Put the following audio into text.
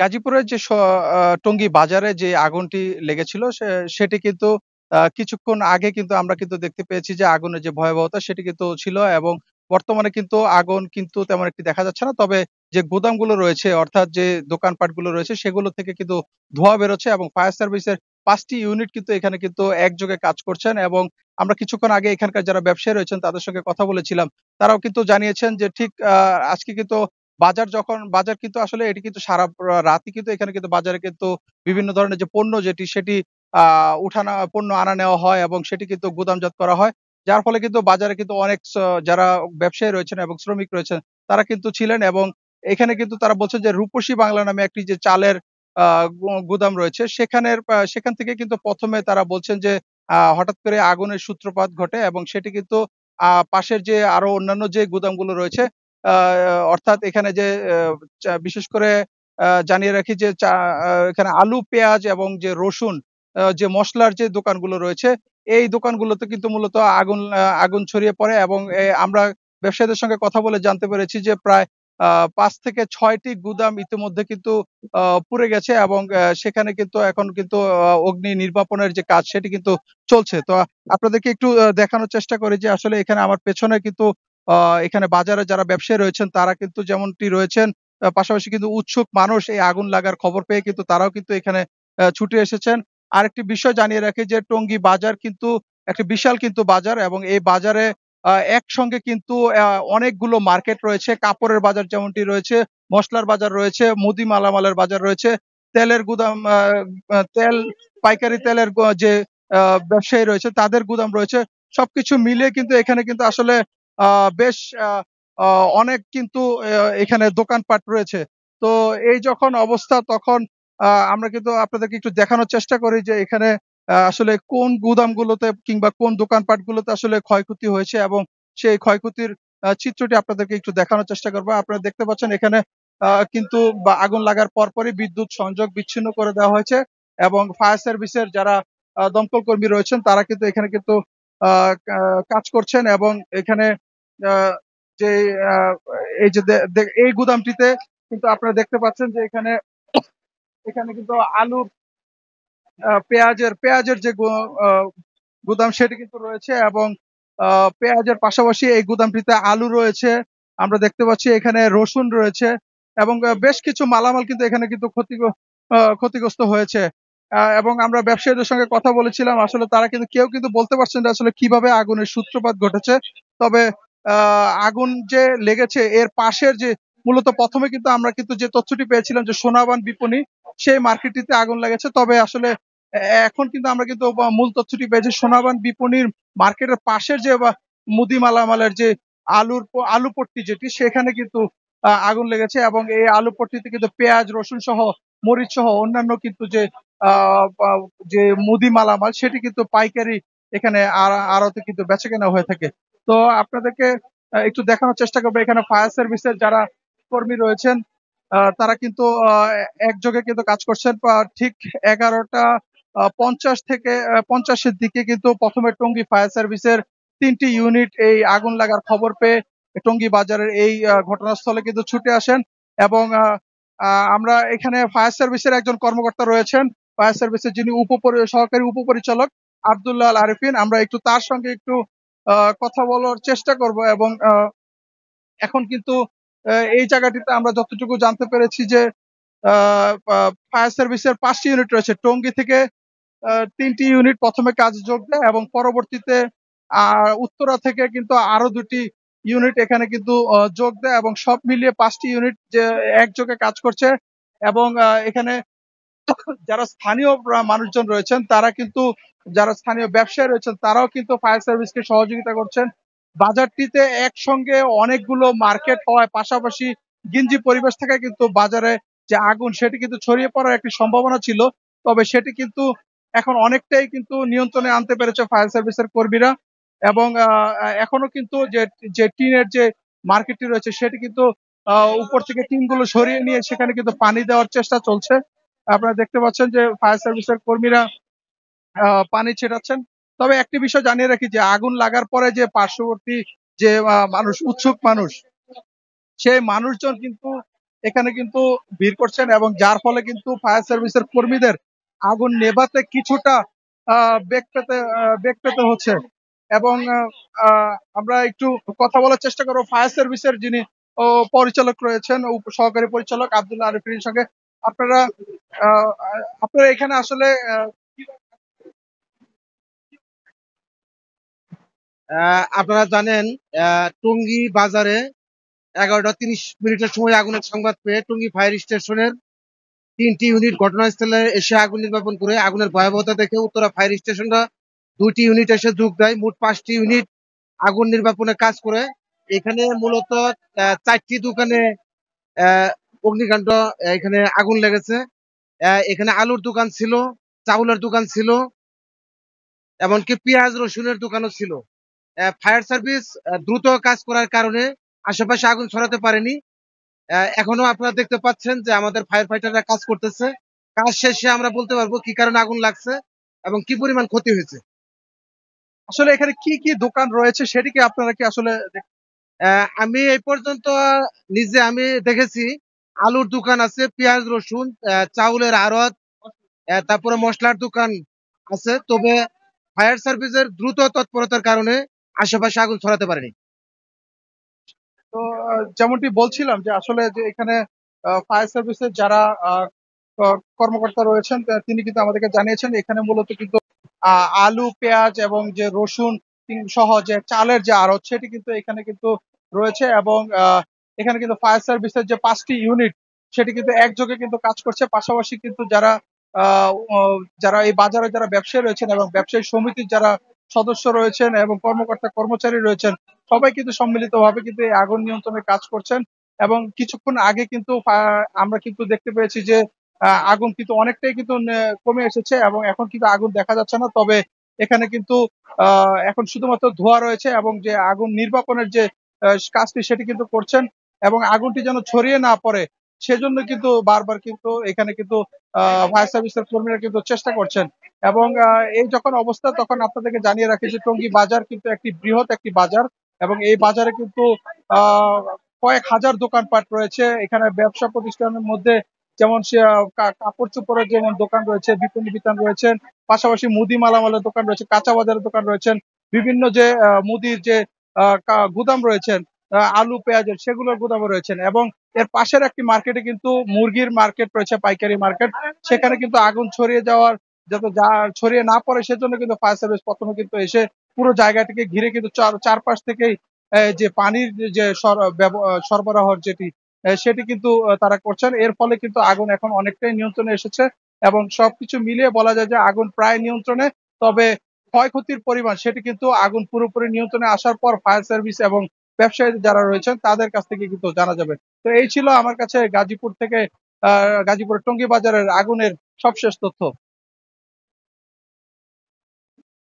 গাজীপুরের যে টঙ্গী বাজারে যে আগুনটি লেগেছিল সেটি কিন্তু কিছুক্ষণ আগে কিন্তু আমরা কিন্তু দেখতে পেয়েছি যে আগুনের যে ভয়াবহতা সেটি কিন্তু ছিল এবং বর্তমানে কিন্তু আগুন কিন্তু তেমন একটি দেখা যাচ্ছে না তবে যে গুদামগুলো রয়েছে অর্থাৎ যে দোকানপাটগুলো রয়েছে সেগুলো থেকে কিন্তু ধোঁয়া বেরোচ্ছে এবং ফায়ার সার্ভিসের পাঁচটি ইউনিট কিন্তু এখানে কিন্তু একযোগে কাজ করছেন এবং আমরা কিছুক্ষণ আগে এখানকার যারা ব্যবসায়ী রয়েছেন তাদের সঙ্গে কথা বলেছিলাম তারাও কিন্তু জানিয়েছেন যে ঠিক আজকে কিন্তু বাজার যখন বাজার কিন্তু আসলে এটি কিন্তু সারা রাতই কিন্তু এখানে কিন্তু বাজারে কিন্তু বিভিন্ন ধরনের যে পণ্য যেটি সেটি আহ উঠানা পণ্য আনা নেওয়া হয় এবং সেটি কিন্তু গুদামজাত করা হয় যার ফলে কিন্তু বাজারে কিন্তু অনেক যারা ব্যবসায়ী রয়েছেন এবং শ্রমিক রয়েছেন তারা কিন্তু ছিলেন এবং এখানে কিন্তু তারা বলছেন যে রূপসী বাংলা নামে একটি যে চালের গুদাম রয়েছে সেখানের সেখান থেকে কিন্তু প্রথমে তারা বলছেন যে হঠাৎ করে আগুনের সূত্রপাত ঘটে এবং সেটি কিন্তু পাশের যে আরো অন্যান্য যে গুদামগুলো রয়েছে অর্থাৎ এখানে যে বিশেষ করে জানিয়ে রাখি যে এখানে আলু পেঁয়াজ এবং যে রসুন যে মশলার যে দোকানগুলো রয়েছে এই দোকানগুলোতে কিন্তু মূলত আগুন আগুন ছড়িয়ে পড়ে এবং আমরা ব্যবসায়ীদের সঙ্গে কথা বলে জানতে পেরেছি যে প্রায় পাঁচ থেকে ছয়টি গুদাম ইতিমধ্যে কিন্তু পুড়ে গেছে এবং সেখানে কিন্তু এখন কিন্তু অগ্নি নির্বাপনের যে কাজ সেটি কিন্তু চলছে তো আপনাদেরকে একটু দেখানোর চেষ্টা করি যে আসলে এখানে আমার পেছনে কিন্তু এখানে বাজারে যারা ব্যবসায়ী রয়েছেন তারা কিন্তু যেমনটি রয়েছেন পাশাপাশি কিন্তু উৎসুক মানুষ এই আগুন লাগার খবর পেয়ে কিন্তু তারাও কিন্তু এখানে ছুটে এসেছেন আরেকটি বিষয় জানিয়ে রাখি যে টঙ্গী বাজার কিন্তু একটি বিশাল কিন্তু বাজার এবং এই বাজারে একসঙ্গে কিন্তু অনেকগুলো মার্কেট রয়েছে কাপড়ের বাজার যেমনটি রয়েছে মশলার বাজার রয়েছে মুদি মালামালের বাজার রয়েছে তেলের গুদাম তেল পাইকারি তেলের যে ব্যবসায়ী রয়েছে তাদের গুদাম রয়েছে সবকিছু মিলে কিন্তু এখানে কিন্তু আসলে বেশ অনেক কিন্তু এখানে দোকানপাট রয়েছে তো এই যখন অবস্থা তখন আমরা কিন্তু আপনাদেরকে একটু দেখানোর চেষ্টা করি যে এখানে আসলে কোন গুদামগুলোতে কিংবা কোন দোকানপাটগুলোতে আসলে ক্ষয়ক্ষতি হয়েছে এবং সেই ক্ষয়ক্ষতির চিত্রটি আপনাদেরকে একটু দেখানোর চেষ্টা করবো আপনারা দেখতে পাচ্ছেন এখানে কিন্তু আগুন লাগার পরপরই বিদ্যুৎ সংযোগ বিচ্ছিন্ন করে দেওয়া হয়েছে এবং ফায়ার সার্ভিসের যারা দমকল কর্মী রয়েছেন তারা কিন্তু এখানে কিন্তু কাজ করছেন এবং এখানে যে এই যে এই গুদামটিতে কিন্তু আপনারা দেখতে পাচ্ছেন যে এখানে এখানে কিন্তু আলুর পেঁয়াজের পেঁয়াজের যে গুদাম সেটি কিন্তু রয়েছে এবং পেঁয়াজের পাশাপাশি এই গুদামটিতে আলু রয়েছে আমরা দেখতে পাচ্ছি এখানে রসুন রয়েছে এবং বেশ কিছু মালামাল কিন্তু এখানে কিন্তু ক্ষতি ক্ষতিগ্রস্ত হয়েছে এবং আমরা ব্যবসায়ীদের সঙ্গে কথা বলেছিলাম আসলে তারা কিন্তু কেউ কিন্তু বলতে পারছেন না আসলে কিভাবে আগুনের সূত্রপাত ঘটেছে তবে আগুন যে লেগেছে এর পাশের যে মূলত প্রথমে কিন্তু আমরা কিন্তু যে তথ্যটি পেয়েছিলাম যে সোনাবান বিপণী সেই মার্কেটটিতে আগুন লেগেছে তবে আসলে এখন কিন্তু আমরা কিন্তু মূল তথ্যটি পেয়েছি সোনাবান বিপণীর মার্কেটের পাশের যে মুদি মালামালের যে আলুর আলু পট্টি যেটি সেখানে কিন্তু আগুন লেগেছে এবং এই আলু পট্টিতে কিন্তু পেঁয়াজ রসুন সহ মরিচ সহ অন্যান্য কিন্তু যে যে মুদি মালামাল সেটি কিন্তু পাইকারি এখানে আড়তে কিন্তু বেছে কেনা হয়ে থাকে তো আপনাদেরকে একটু দেখানোর চেষ্টা করবো এখানে ফায়ার সার্ভিসের যারা কর্মী রয়েছেন তারা কিন্তু একযোগে কিন্তু কাজ করছেন ঠিক এগারোটা পঞ্চাশ থেকে পঞ্চাশের দিকে কিন্তু প্রথমে টঙ্গী ফায়ার সার্ভিসের তিনটি ইউনিট এই আগুন লাগার খবর পেয়ে টঙ্গী বাজারের এই ঘটনাস্থলে কিন্তু ছুটে আসেন এবং আমরা এখানে ফায়ার সার্ভিসের একজন কর্মকর্তা রয়েছেন ফায়ার সার্ভিসের যিনি উপপরি সহকারী উপপরিচালক আবদুল্লাহ আল আরিফিন আমরা একটু তার সঙ্গে একটু কথা বলার চেষ্টা করব এবং এখন কিন্তু এই জায়গাটিতে আমরা যতটুকু জানতে পেরেছি যে ফায়ার সার্ভিসের পাঁচটি ইউনিট রয়েছে টঙ্গী থেকে তিনটি ইউনিট প্রথমে কাজ যোগ দেয় এবং পরবর্তীতে উত্তরা থেকে কিন্তু আরো দুটি ইউনিট এখানে কিন্তু যোগ দেয় এবং সব মিলিয়ে পাঁচটি ইউনিট যে একযোগে কাজ করছে এবং এখানে যারা স্থানীয় মানুষজন রয়েছেন তারা কিন্তু যারা স্থানীয় ব্যবসায়ী রয়েছেন তারাও কিন্তু ফায়ার সার্ভিসকে সহযোগিতা করছেন বাজারটিতে একসঙ্গে অনেকগুলো মার্কেট হওয়ায় পাশাপাশি গিঞ্জি পরিবেশ থেকে কিন্তু বাজারে যে আগুন সেটি কিন্তু ছড়িয়ে পড়ার একটি সম্ভাবনা ছিল তবে সেটি কিন্তু এখন অনেকটাই কিন্তু নিয়ন্ত্রণে আনতে পেরেছে ফায়ার সার্ভিসের কর্মীরা এবং এখনো কিন্তু যে যে টিনের যে মার্কেটটি রয়েছে সেটি কিন্তু উপর থেকে টিনগুলো সরিয়ে নিয়ে সেখানে কিন্তু পানি দেওয়ার চেষ্টা চলছে আপনারা দেখতে পাচ্ছেন যে ফায়ার সার্ভিসের কর্মীরা পানি ছেটাচ্ছেন তবে একটি বিষয় জানিয়ে রাখি যে আগুন লাগার পরে যে পার্শ্ববর্তী যে মানুষ উৎসুক মানুষ সেই মানুষজন কিন্তু এখানে কিন্তু ভিড় করছেন এবং যার ফলে কিন্তু ফায়ার সার্ভিসের কর্মীদের আগুন নেভাতে কিছুটা বেগ পেতে হচ্ছে এবং আমরা একটু কথা বলার চেষ্টা করবো ফায়ার সার্ভিসের যিনি পরিচালক রয়েছেন সহকারী পরিচালক আব্দুল্লাহ আরিফিনের সঙ্গে আপনারা আপনারা এখানে আসলে আপনারা জানেন টঙ্গি বাজারে এগারোটা তিরিশ মিনিটের সময় আগুনের সংবাদ পেয়ে টঙ্গি ফায়ার স্টেশনের তিনটি ইউনিট ঘটনাস্থলে এসে আগুন নির্বাপন করে আগুনের ভয়াবহতা দেখে উত্তরা ফায়ার স্টেশনরা দুটি ইউনিট এসে যোগ দেয় মোট পাঁচটি ইউনিট আগুন নির্বাপনে কাজ করে এখানে মূলত চারটি দোকানে অগ্নিকাণ্ড এখানে আগুন লেগেছে এখানে আলুর দোকান ছিল চাউলের দোকান ছিল এমনকি পেঁয়াজ রসুনের দোকানও ছিল ফায়ার সার্ভিস দ্রুত কাজ করার কারণে আশেপাশে আগুন ছড়াতে পারেনি এখনো আপনারা দেখতে পাচ্ছেন যে আমাদের ফায়ার ফাইটাররা কাজ করতেছে কাজ শেষে আমরা বলতে পারবো কি কারণে আগুন লাগছে এবং কি পরিমাণ ক্ষতি হয়েছে আসলে এখানে কি কি দোকান রয়েছে সেটিকে আপনারা কি আসলে আমি এই পর্যন্ত নিজে আমি দেখেছি আলুর দোকান আছে পেঁয়াজ রসুন চাউলের আড়ত তারপরে মশলার দোকান আছে তবে ফায়ার সার্ভিসের দ্রুত তৎপরতার কারণে আশেপাশে আগুন ছড়াতে পারেনি তো যেমনটি বলছিলাম যে আসলে যে এখানে ফায়ার সার্ভিসের যারা কর্মকর্তা রয়েছেন তিনি কিন্তু আমাদেরকে জানিয়েছেন এখানে মূলত কিন্তু আলু পেঁয়াজ এবং যে রসুন সহ যে চালের যে আড়ত সেটি কিন্তু এখানে কিন্তু রয়েছে এবং এখানে কিন্তু ফায়ার সার্ভিসের যে পাঁচটি ইউনিট সেটি কিন্তু একযোগে কিন্তু কাজ করছে পাশাপাশি কিন্তু যারা যারা এই বাজারে যারা ব্যবসায়ী রয়েছেন এবং ব্যবসায়ী সমিতির যারা সদস্য রয়েছেন এবং কর্মকর্তা কর্মচারী রয়েছেন সবাই কিন্তু সম্মিলিতভাবে কিন্তু এই আগুন নিয়ন্ত্রণে কাজ করছেন এবং কিছুক্ষণ আগে কিন্তু আমরা কিন্তু দেখতে পেয়েছি যে আগুন কিন্তু অনেকটাই কিন্তু কমে এসেছে এবং এখন কিন্তু আগুন দেখা যাচ্ছে না তবে এখানে কিন্তু এখন শুধুমাত্র ধোয়া রয়েছে এবং যে আগুন নির্বাপনের যে কাজটি সেটি কিন্তু করছেন এবং আগুনটি যেন ছড়িয়ে না পড়ে সেজন্য কিন্তু বারবার কিন্তু এখানে কিন্তু ফায়ার সার্ভিসের কর্মীরা কিন্তু চেষ্টা করছেন এবং এই যখন অবস্থা তখন আপনাদেরকে জানিয়ে রাখি যে টঙ্গী বাজার কিন্তু একটি বৃহৎ একটি বাজার এবং এই বাজারে কিন্তু কয়েক হাজার দোকানপাট রয়েছে এখানে ব্যবসা প্রতিষ্ঠানের মধ্যে যেমন কাপড় চোপড়ের যেমন দোকান রয়েছে বিপণী বিতান রয়েছেন পাশাপাশি মুদি মালামালের দোকান রয়েছে কাঁচা বাজারের দোকান রয়েছেন বিভিন্ন যে মুদির যে গুদাম রয়েছেন আলু পেঁয়াজের সেগুলোর গুদাম রয়েছেন এবং এর পাশের একটি মার্কেটে কিন্তু মুরগির মার্কেট রয়েছে পাইকারি মার্কেট সেখানে কিন্তু আগুন ছড়িয়ে যাওয়ার যাতে যা ছড়িয়ে না পড়ে সেজন্য কিন্তু ফায়ার সার্ভিস প্রথমে কিন্তু এসে পুরো জায়গাটিকে ঘিরে কিন্তু চারপাশ থেকেই যে পানির যে সরবরাহর যেটি সেটি কিন্তু তারা করছেন এর ফলে কিন্তু আগুন এখন অনেকটাই নিয়ন্ত্রণে এসেছে এবং সবকিছু মিলিয়ে বলা যায় যে আগুন প্রায় নিয়ন্ত্রণে তবে ক্ষয়ক্ষতির পরিমাণ সেটি কিন্তু আগুন পুরোপুরি নিয়ন্ত্রণে আসার পর ফায়ার সার্ভিস এবং ব্যবসায়ী যারা রয়েছেন তাদের কাছ থেকে কিন্তু জানা যাবে তো এই ছিল আমার কাছে গাজীপুর থেকে আহ গাজীপুরের টঙ্গী বাজারের আগুনের সবশেষ তথ্য